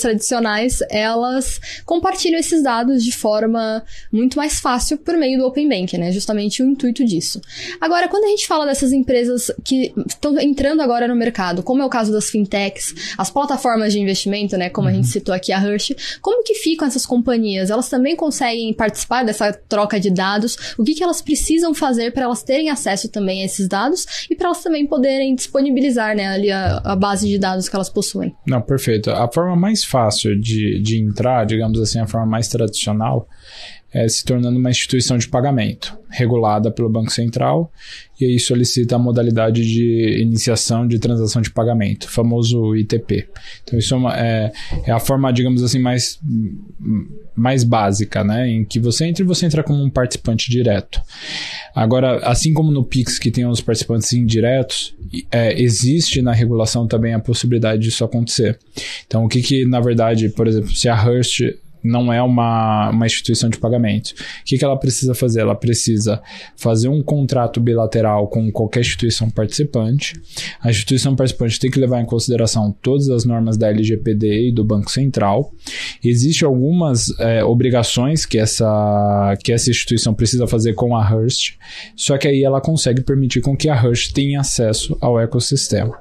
tradicionais, elas compartilham esses dados de forma muito mais fácil por meio do Open bank, né? Justamente o intuito disso. Agora, quando a gente fala dessas empresas que estão entrando agora no mercado, como é o caso das fintechs, as plataformas de investimento, né? Como uhum. a gente uhum. citou aqui a Hirsch, como que ficam essas companhias? Elas também conseguem participar dessa troca de dados? O que, que elas precisam fazer para elas terem acesso também a esses dados e para elas também poderem disponibilizar, né? Ali a, a base de dados que elas possuem. Não, perfeito. A forma mais mais fácil de, de entrar, digamos assim, a forma mais tradicional, é se tornando uma instituição de pagamento, regulada pelo Banco Central, e aí solicita a modalidade de iniciação de transação de pagamento, famoso ITP. Então, isso é, uma, é, é a forma, digamos assim, mais, mais básica, né? Em que você entra e você entra como um participante direto. Agora, assim como no Pix, que tem os participantes indiretos, é, existe na regulação também a possibilidade disso acontecer. Então, o que que, na verdade, por exemplo, se a Hearst não é uma, uma instituição de pagamento. O que, que ela precisa fazer? Ela precisa fazer um contrato bilateral com qualquer instituição participante. A instituição participante tem que levar em consideração todas as normas da LGPD e do Banco Central. Existem algumas é, obrigações que essa, que essa instituição precisa fazer com a Hearst, só que aí ela consegue permitir com que a Hearst tenha acesso ao ecossistema.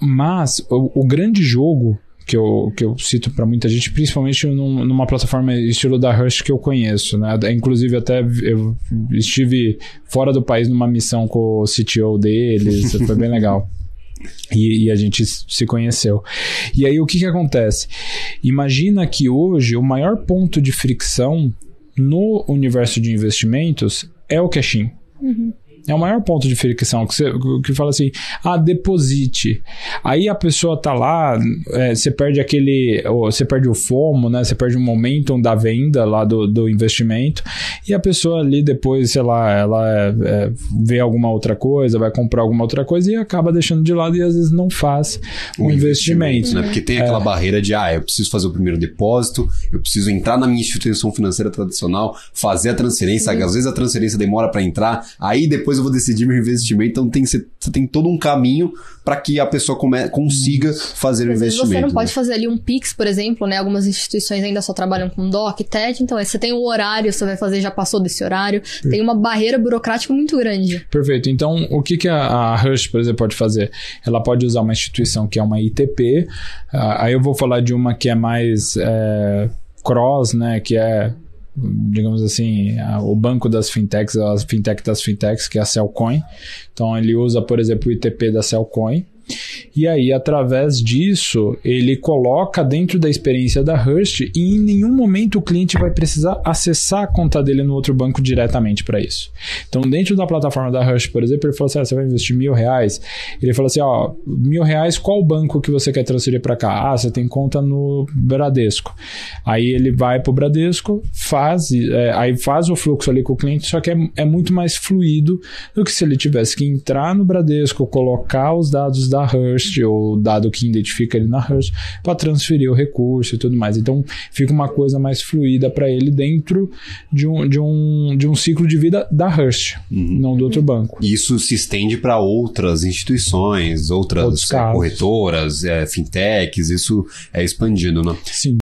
Mas o, o grande jogo que eu, que eu cito para muita gente, principalmente num, numa plataforma estilo da Rush que eu conheço, né? É, inclusive, até eu estive fora do país numa missão com o CTO deles, foi bem legal. E, e, a gente se conheceu. E aí o que, que acontece? Imagina que hoje o maior ponto de fricção no universo de investimentos é o cash-in. Uhum. É o maior ponto de fricção que, você, que fala assim, ah, deposite. Aí a pessoa tá lá, é, você perde aquele, você perde o fomo, né? Você perde o momentum da venda lá do, do investimento e a pessoa ali depois, sei lá, ela é, vê alguma outra coisa, vai comprar alguma outra coisa e acaba deixando de lado e às vezes não faz o, o investimento, investimento. né? Porque tem aquela é. barreira de, ah, eu preciso fazer o primeiro depósito, eu preciso entrar na minha instituição financeira tradicional, fazer a transferência, uhum. às vezes a transferência demora para entrar, aí depois depois eu vou decidir meu investimento. Então tem, você tem todo um caminho para que a pessoa come, consiga fazer o um investimento. Você não né? pode fazer ali um Pix, por exemplo, né? Algumas instituições ainda só trabalham com DOC, TED, então você tem um horário, você vai fazer, já passou desse horário. Perfeito. Tem uma barreira burocrática muito grande. Perfeito. Então, o que, que a, a Rush, por exemplo, pode fazer? Ela pode usar uma instituição que é uma ITP. Uh, ah, aí eu vou falar de uma que é mais é, cross, né? Que é digamos assim, a, o banco das fintechs, a fintech das fintechs, que é a Cellcoin. Então ele usa, por exemplo, o ITP da Cellcoin e aí, através disso, ele coloca dentro da experiência da Hearst e em nenhum momento o cliente vai precisar acessar a conta dele no outro banco diretamente para isso. Então, dentro da plataforma da Hearst, por exemplo, ele falou assim: ah, você vai investir mil reais. Ele falou assim: ó, mil reais, qual banco que você quer transferir para cá? Ah, você tem conta no Bradesco. Aí ele vai para o Bradesco, faz, é, aí faz o fluxo ali com o cliente, só que é, é muito mais fluido do que se ele tivesse que entrar no Bradesco, colocar os dados da Hearst Hearst, ou dado que identifica ele na Hearst, para transferir o recurso e tudo mais. Então fica uma coisa mais fluida para ele dentro de um, de, um, de um ciclo de vida da Hearst, uhum. não do outro uhum. banco. Isso se estende para outras instituições, outras corretoras, é, fintechs, isso é expandido, né? Sim.